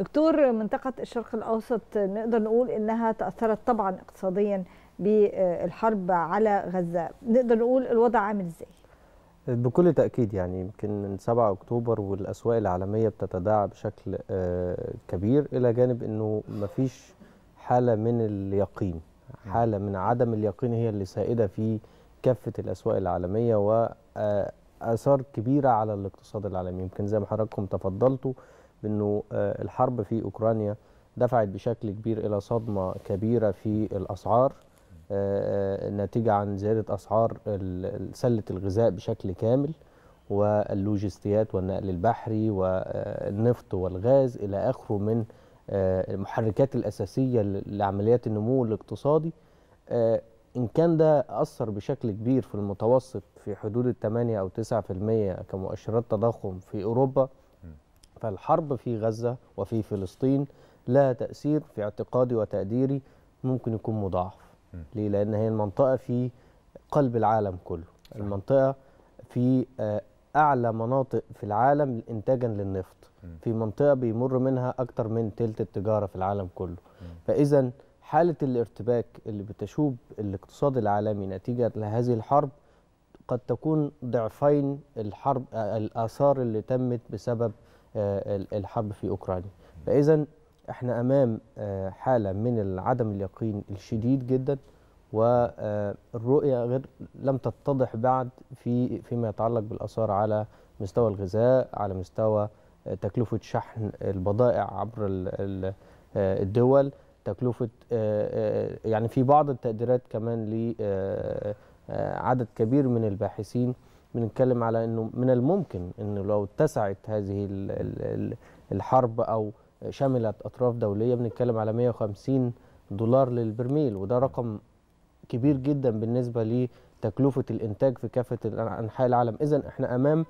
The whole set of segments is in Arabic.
دكتور منطقة الشرق الأوسط نقدر نقول إنها تأثرت طبعا اقتصاديا بالحرب على غزة نقدر نقول الوضع عامل إزاي؟ بكل تأكيد يعني يمكن من 7 أكتوبر والأسواق العالمية بتتداعى بشكل آه، كبير إلى جانب أنه مفيش حالة من اليقين حالة من عدم اليقين هي اللي سائدة في كافة الأسواق العالمية وآثار آه، كبيرة على الاقتصاد العالمي يمكن زي ما حضراتكم تفضلتوا بأنه آه، الحرب في أوكرانيا دفعت بشكل كبير إلى صدمة كبيرة في الأسعار آه، آه، ناتجة عن زيادة أسعار سلة الغذاء بشكل كامل واللوجستيات والنقل البحري والنفط والغاز إلى آخره من المحركات الأساسية لعمليات النمو الاقتصادي إن كان ده أثر بشكل كبير في المتوسط في حدود 8 أو 9% كمؤشرات تضخم في أوروبا فالحرب في غزة وفي فلسطين لها تأثير في اعتقادي وتقديري ممكن يكون مضاعف ليه؟ لأن هي المنطقة في قلب العالم كله المنطقة في آه، أعلى مناطق في العالم إنتاجا للنفط في منطقة بيمر منها أكتر من تلت التجارة في العالم كله فإذا حالة الارتباك اللي بتشوب الاقتصاد العالمي نتيجة لهذه الحرب قد تكون ضعفين الحرب آه، الآثار اللي تمت بسبب آه، الحرب في أوكرانيا فإذا احنا أمام آه، حالة من عدم اليقين الشديد جدا والرؤية غير لم تتضح بعد في فيما يتعلق بالآثار على مستوى الغذاء على مستوى آه، تكلفة شحن البضائع عبر الدول تكلفة يعني في بعض التقديرات كمان لعدد كبير من الباحثين بنتكلم على انه من الممكن انه لو اتسعت هذه الحرب او شملت اطراف دوليه بنتكلم على 150 دولار للبرميل وده رقم كبير جدا بالنسبه لتكلفه الانتاج في كافه انحاء العالم اذا احنا امام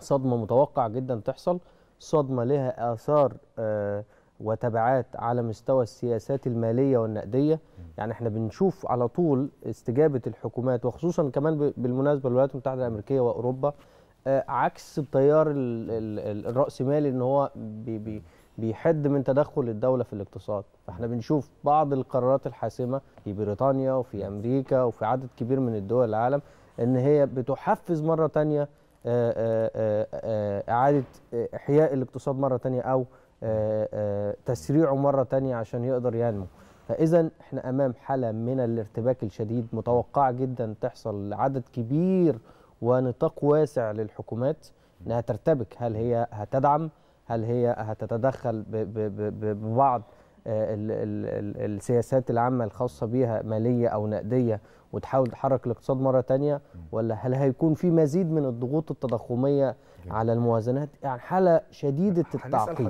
صدمه متوقع جدا تحصل صدمه لها اثار آه وتبعات على مستوى السياسات الماليه والنقديه يعني احنا بنشوف على طول استجابه الحكومات وخصوصا كمان بالمناسبه الولايات المتحده الامريكيه واوروبا آه، عكس التيار الراسمالي ان هو بي بي بيحد من تدخل الدوله في الاقتصاد فاحنا بنشوف بعض القرارات الحاسمه في بريطانيا وفي امريكا وفي عدد كبير من الدول العالم ان هي بتحفز مره ثانيه آه، آه، آه، اعاده احياء الاقتصاد مره ثانيه او تسريعه مره ثانيه عشان يقدر ينمو فاذا احنا امام حاله من الارتباك الشديد متوقع جدا تحصل لعدد كبير ونطاق واسع للحكومات انها ترتبك هل هي هتدعم هل هي هتتدخل ببعض آه، السياسات العامة الخاصة بيها مالية أو نقدية وتحاول تحرك الاقتصاد مرة تانية ولا هل هيكون في مزيد من الضغوط التضخمية على الموازنات يعني حالة شديدة التعقيد